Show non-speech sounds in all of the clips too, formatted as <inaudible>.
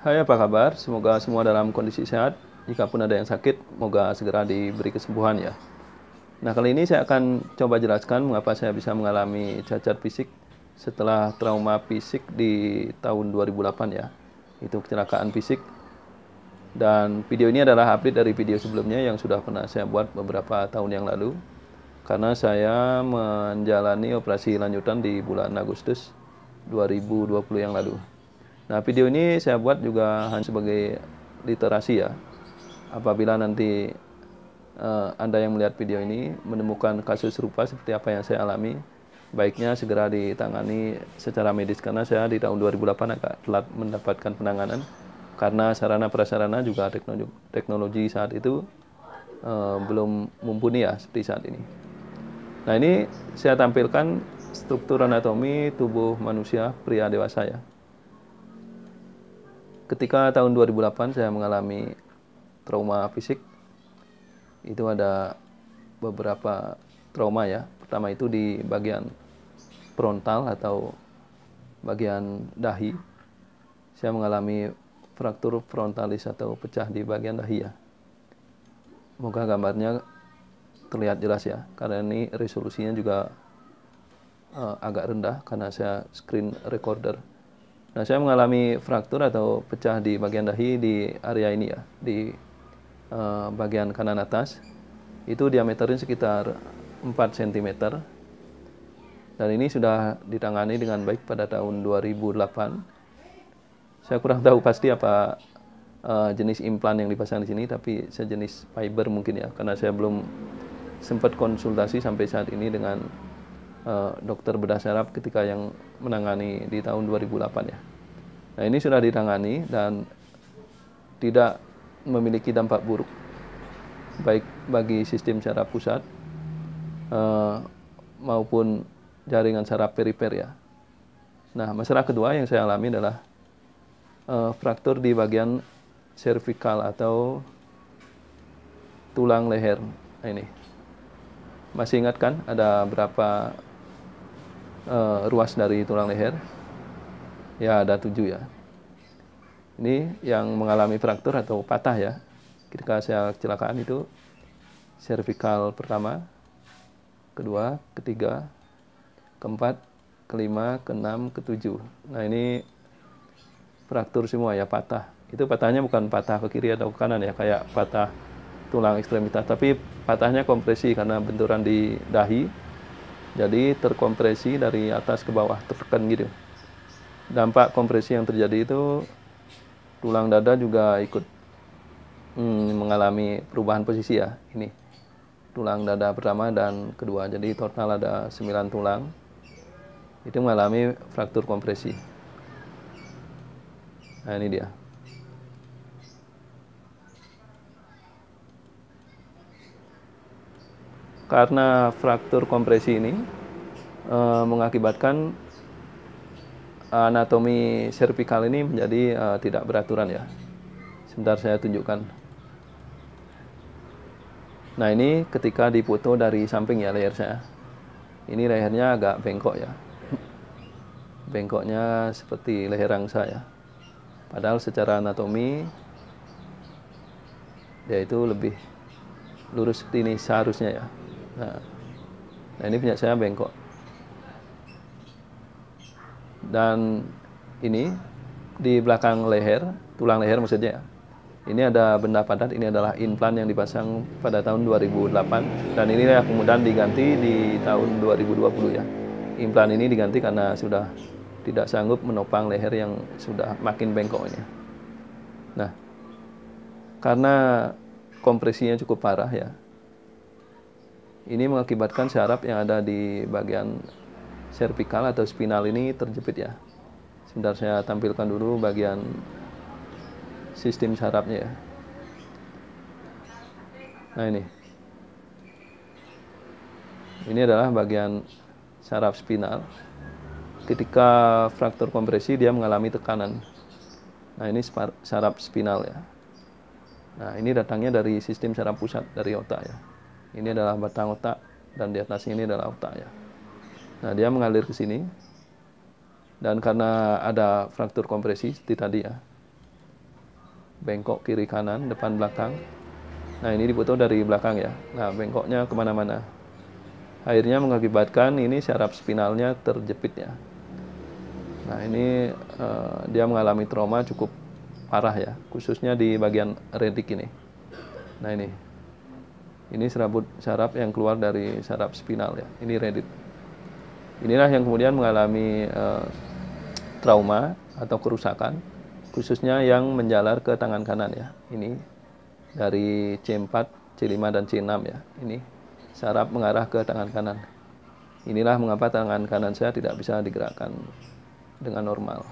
Hai apa kabar? Semoga semua dalam kondisi sehat. Jika pun ada yang sakit, moga segera diberi kesembuhan ya. Nah kali ini saya akan coba jelaskan mengapa saya bisa mengalami cacat fisik setelah trauma fisik di tahun 2008 ya. Itu kecelakaan fisik. Dan video ini adalah update dari video sebelumnya yang sudah pernah saya buat beberapa tahun yang lalu. Karena saya menjalani operasi lanjutan di bulan Agustus 2020 yang lalu. Nah, video ini saya buat juga hanya sebagai literasi ya. Apabila nanti uh, Anda yang melihat video ini menemukan kasus serupa seperti apa yang saya alami, baiknya segera ditangani secara medis karena saya di tahun 2008 agak telat mendapatkan penanganan karena sarana prasarana juga teknologi, saat itu uh, belum mumpuni ya seperti saat ini. Nah, ini saya tampilkan struktur anatomi tubuh manusia pria dewasa ya ketika tahun 2008 saya mengalami trauma fisik itu ada beberapa trauma ya pertama itu di bagian frontal atau bagian dahi saya mengalami fraktur frontalis atau pecah di bagian dahi ya moga gambarnya terlihat jelas ya karena ini resolusinya juga uh, agak rendah karena saya screen recorder Nah, saya mengalami fraktur atau pecah di bagian dahi di area ini ya, di uh, bagian kanan atas. Itu diameternya sekitar 4 cm. Dan ini sudah ditangani dengan baik pada tahun 2008. Saya kurang tahu pasti apa uh, jenis implan yang dipasang di sini, tapi sejenis fiber mungkin ya, karena saya belum sempat konsultasi sampai saat ini dengan uh, dokter bedah saraf ketika yang menangani di tahun 2008 ya. Nah ini sudah ditangani dan tidak memiliki dampak buruk baik bagi sistem saraf pusat uh, maupun jaringan saraf perifer ya. Nah masalah kedua yang saya alami adalah uh, fraktur di bagian cervical atau tulang leher nah, ini. Masih ingat kan ada berapa Eh, ruas dari tulang leher. Ya, ada tujuh ya. Ini yang mengalami fraktur atau patah ya. Ketika saya kecelakaan itu cervical pertama, kedua, ketiga, keempat, kelima, keenam, ketujuh. Nah, ini fraktur semua ya, patah. Itu patahnya bukan patah ke kiri atau ke kanan ya, kayak patah tulang ekstremitas, tapi patahnya kompresi karena benturan di dahi jadi terkompresi dari atas ke bawah tertekan gitu dampak kompresi yang terjadi itu tulang dada juga ikut hmm, mengalami perubahan posisi ya ini tulang dada pertama dan kedua jadi total ada 9 tulang itu mengalami fraktur kompresi nah ini dia karena fraktur kompresi ini e, mengakibatkan anatomi cervical ini menjadi e, tidak beraturan ya. Sebentar saya tunjukkan. Nah ini ketika dipoto dari samping ya leher saya. Ini lehernya agak bengkok ya. Bengkoknya seperti leher saya, ya. Padahal secara anatomi dia itu lebih lurus ini seharusnya ya. Nah, ini punya saya bengkok. Dan ini di belakang leher, tulang leher maksudnya. Ini ada benda padat, ini adalah implan yang dipasang pada tahun 2008 dan ini yang kemudian diganti di tahun 2020 ya. Implan ini diganti karena sudah tidak sanggup menopang leher yang sudah makin ini. Nah, karena kompresinya cukup parah ya, ini mengakibatkan syaraf yang ada di bagian servikal atau spinal ini terjepit ya. Sebentar saya tampilkan dulu bagian sistem syarafnya ya. Nah ini. Ini adalah bagian saraf spinal. Ketika fraktur kompresi dia mengalami tekanan. Nah ini saraf spinal ya. Nah ini datangnya dari sistem saraf pusat dari otak ya. Ini adalah batang otak dan di atas ini adalah otak ya. Nah, dia mengalir ke sini. Dan karena ada fraktur kompresi seperti tadi ya. Bengkok kiri kanan, depan belakang. Nah, ini dibutuh dari belakang ya. Nah, bengkoknya kemana-mana. Akhirnya mengakibatkan ini syaraf spinalnya terjepit ya. Nah, ini uh, dia mengalami trauma cukup parah ya, khususnya di bagian retik ini. Nah, ini ini serabut saraf yang keluar dari saraf spinal ya. Ini redit. Inilah yang kemudian mengalami uh, trauma atau kerusakan khususnya yang menjalar ke tangan kanan ya. Ini dari C4, C5 dan C6 ya. Ini saraf mengarah ke tangan kanan. Inilah mengapa tangan kanan saya tidak bisa digerakkan dengan normal.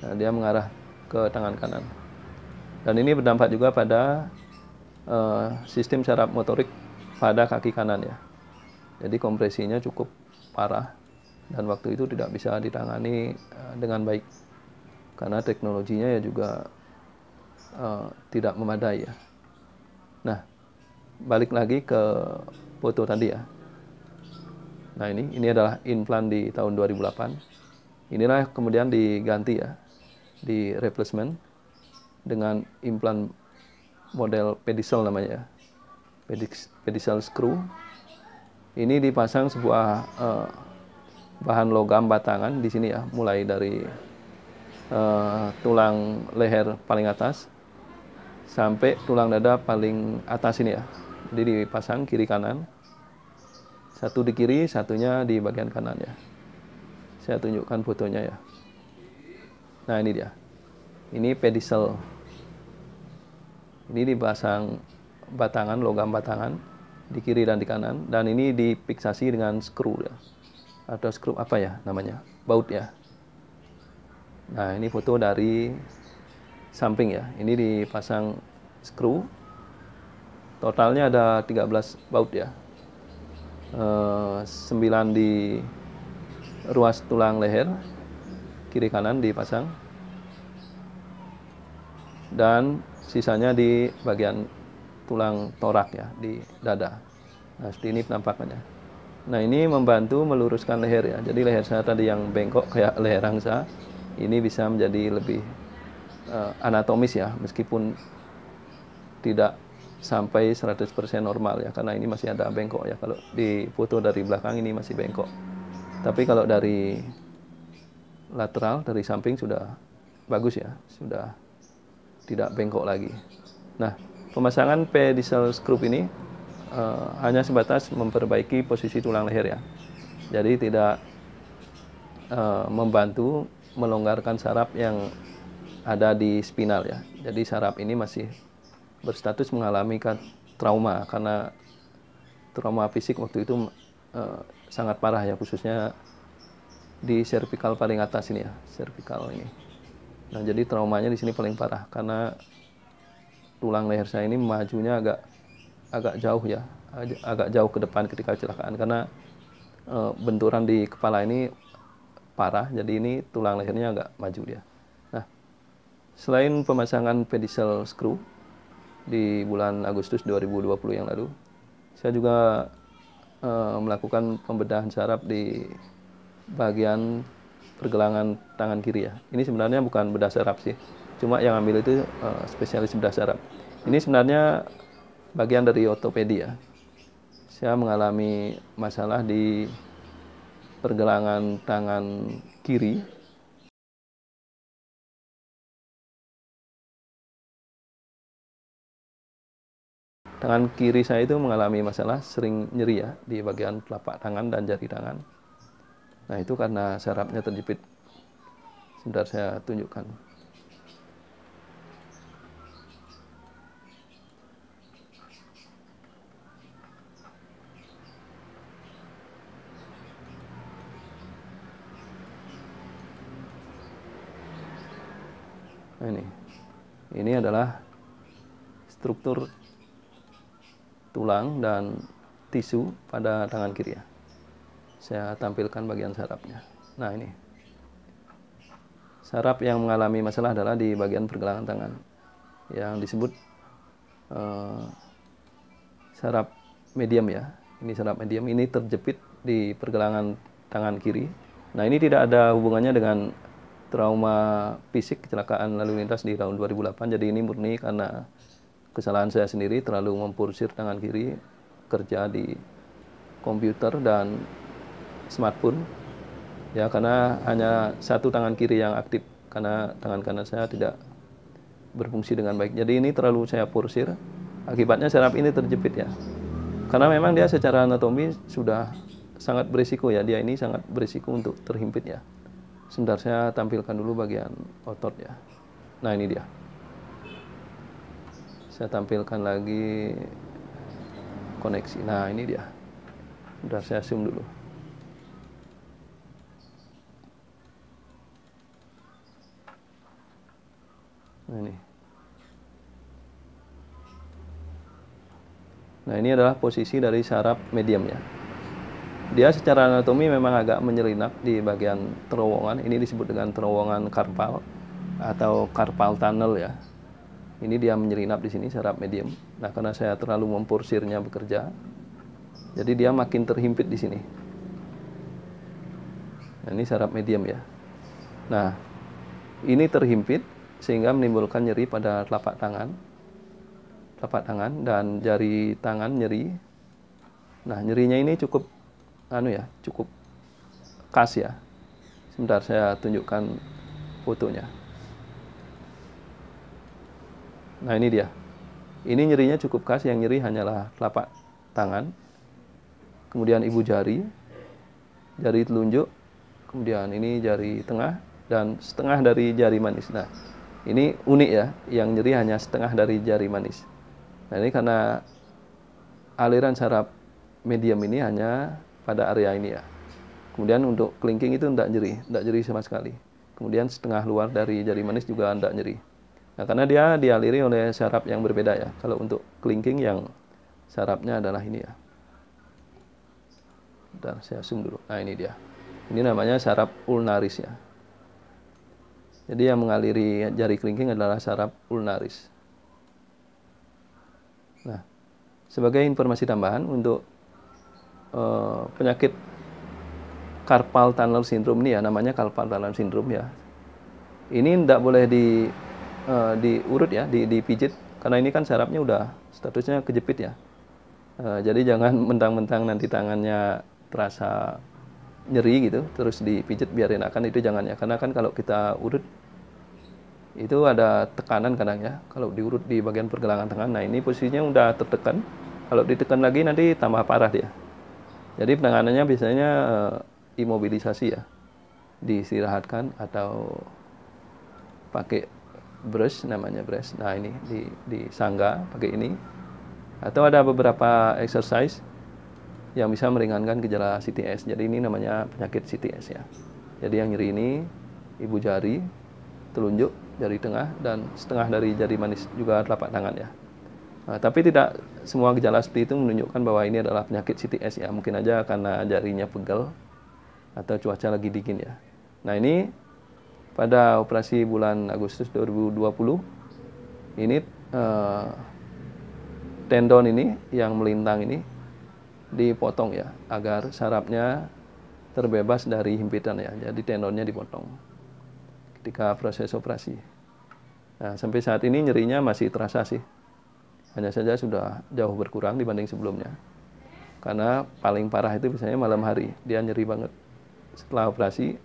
Nah, dia mengarah ke tangan kanan. Dan ini berdampak juga pada uh, sistem saraf motorik pada kaki kanan ya. Jadi kompresinya cukup parah dan waktu itu tidak bisa ditangani uh, dengan baik karena teknologinya ya juga uh, tidak memadai ya. Nah, balik lagi ke foto tadi ya. Nah ini ini adalah implan di tahun 2008. Inilah kemudian diganti ya di replacement dengan implan model pedicel namanya pedicel screw ini dipasang sebuah uh, bahan logam batangan di sini ya mulai dari uh, tulang leher paling atas sampai tulang dada paling atas ini ya jadi dipasang kiri kanan satu di kiri satunya di bagian kanan ya saya tunjukkan fotonya ya nah ini dia ini pedicel ini dipasang batangan, logam batangan di kiri dan di kanan. Dan ini dipiksasi dengan skru ya. Atau skru apa ya namanya? Baut ya. Nah, ini foto dari samping ya. Ini dipasang skru. Totalnya ada 13 baut ya. E, eh, 9 di ruas tulang leher, kiri kanan dipasang. Dan sisanya di bagian tulang torak ya di dada nah seperti ini penampakannya nah ini membantu meluruskan leher ya jadi leher saya tadi yang bengkok kayak <laughs> leher angsa ini bisa menjadi lebih uh, anatomis ya meskipun tidak sampai 100% normal ya karena ini masih ada bengkok ya kalau di foto dari belakang ini masih bengkok tapi kalau dari lateral dari samping sudah bagus ya sudah tidak bengkok lagi. Nah, pemasangan pedisel screw ini uh, hanya sebatas memperbaiki posisi tulang leher ya. Jadi tidak uh, membantu melonggarkan saraf yang ada di spinal ya. Jadi saraf ini masih berstatus mengalami trauma karena trauma fisik waktu itu uh, sangat parah ya khususnya di cervical paling atas ini ya, cervical ini. Nah, jadi traumanya di sini paling parah karena tulang leher saya ini majunya agak agak jauh ya, agak jauh ke depan ketika kecelakaan karena e, benturan di kepala ini parah, jadi ini tulang lehernya agak maju dia. Nah, selain pemasangan pedicel screw di bulan Agustus 2020 yang lalu, saya juga e, melakukan pembedahan saraf di bagian pergelangan tangan kiri ya. Ini sebenarnya bukan bedah serap sih. Cuma yang ambil itu uh, spesialis bedah serap. Ini sebenarnya bagian dari ortopedi ya. Saya mengalami masalah di pergelangan tangan kiri. Tangan kiri saya itu mengalami masalah sering nyeri ya di bagian telapak tangan dan jari tangan Nah itu karena serapnya terjepit. Sebentar saya tunjukkan. Nah, ini, ini adalah struktur tulang dan tisu pada tangan kiri ya. Saya tampilkan bagian sarafnya. Nah, ini. Saraf yang mengalami masalah adalah di bagian pergelangan tangan yang disebut uh, eh, saraf medium ya. Ini saraf medium, ini terjepit di pergelangan tangan kiri. Nah, ini tidak ada hubungannya dengan trauma fisik kecelakaan lalu lintas di tahun 2008. Jadi ini murni karena kesalahan saya sendiri terlalu mempursir tangan kiri kerja di komputer dan smartphone ya karena hanya satu tangan kiri yang aktif karena tangan kanan saya tidak berfungsi dengan baik jadi ini terlalu saya porsir akibatnya saraf ini terjepit ya karena memang dia secara anatomi sudah sangat berisiko ya dia ini sangat berisiko untuk terhimpit ya sebentar saya tampilkan dulu bagian otot ya nah ini dia saya tampilkan lagi koneksi nah ini dia Sudah saya zoom dulu Nah ini. Nah ini adalah posisi dari saraf medium ya. Dia secara anatomi memang agak menyerinap di bagian terowongan. Ini disebut dengan terowongan karpal atau karpal tunnel ya. Ini dia menyelinap di sini saraf medium. Nah karena saya terlalu memporsirnya bekerja, jadi dia makin terhimpit di sini. Nah, ini saraf medium ya. Nah ini terhimpit sehingga menimbulkan nyeri pada telapak tangan telapak tangan dan jari tangan nyeri nah nyerinya ini cukup anu ya cukup khas ya sebentar saya tunjukkan fotonya nah ini dia ini nyerinya cukup khas yang nyeri hanyalah telapak tangan kemudian ibu jari jari telunjuk kemudian ini jari tengah dan setengah dari jari manis nah ini unik ya, yang nyeri hanya setengah dari jari manis. Nah ini karena aliran saraf medium ini hanya pada area ini ya. Kemudian untuk kelingking itu tidak nyeri, tidak nyeri sama sekali. Kemudian setengah luar dari jari manis juga tidak nyeri. Nah, karena dia dialiri oleh saraf yang berbeda ya. Kalau untuk kelingking yang sarafnya adalah ini ya. Bentar, saya zoom dulu. Nah, ini dia. Ini namanya saraf ulnaris ya. Jadi yang mengaliri jari kelingking adalah saraf ulnaris. Nah, sebagai informasi tambahan untuk uh, penyakit carpal tunnel syndrome ini ya, namanya carpal tunnel syndrome ya. Ini tidak boleh di uh, diurut ya, di, dipijit karena ini kan sarafnya udah statusnya kejepit ya. Uh, jadi jangan <laughs> mentang-mentang nanti tangannya terasa nyeri gitu terus dipijit biarin akan itu jangan ya karena kan kalau kita urut itu ada tekanan kadang ya kalau diurut di bagian pergelangan tangan nah ini posisinya udah tertekan kalau ditekan lagi nanti tambah parah dia jadi penanganannya biasanya uh, imobilisasi ya diistirahatkan atau pakai brush namanya brush nah ini di, di sangga pakai ini atau ada beberapa exercise yang bisa meringankan gejala CTS. Jadi ini namanya penyakit CTS ya. Jadi yang nyeri ini ibu jari, telunjuk, jari tengah dan setengah dari jari manis juga telapak tangan ya. Nah, tapi tidak semua gejala seperti itu menunjukkan bahwa ini adalah penyakit CTS ya. Mungkin aja karena jarinya pegel atau cuaca lagi dingin ya. Nah ini pada operasi bulan Agustus 2020 ini eh, tendon ini yang melintang ini dipotong ya agar sarapnya terbebas dari himpitan ya jadi tendonnya dipotong ketika proses operasi nah sampai saat ini nyerinya masih terasa sih hanya saja sudah jauh berkurang dibanding sebelumnya karena paling parah itu biasanya malam hari dia nyeri banget setelah operasi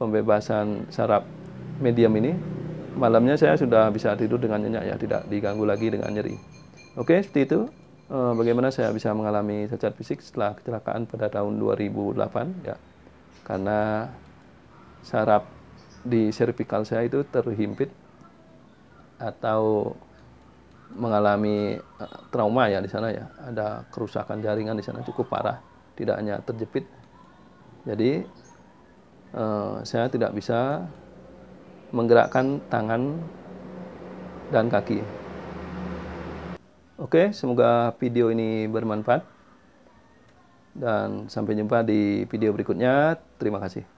pembebasan sarap medium ini malamnya saya sudah bisa tidur dengan nyenyak ya tidak diganggu lagi dengan nyeri oke seperti itu Eh, bagaimana saya bisa mengalami cacat fisik setelah kecelakaan pada tahun 2008 ya karena saraf di cervical saya itu terhimpit atau mengalami eh, trauma ya di sana ya ada kerusakan jaringan di sana cukup parah tidak hanya terjepit jadi eh, saya tidak bisa menggerakkan tangan dan kaki Oke, semoga video ini bermanfaat. Dan sampai jumpa di video berikutnya. Terima kasih.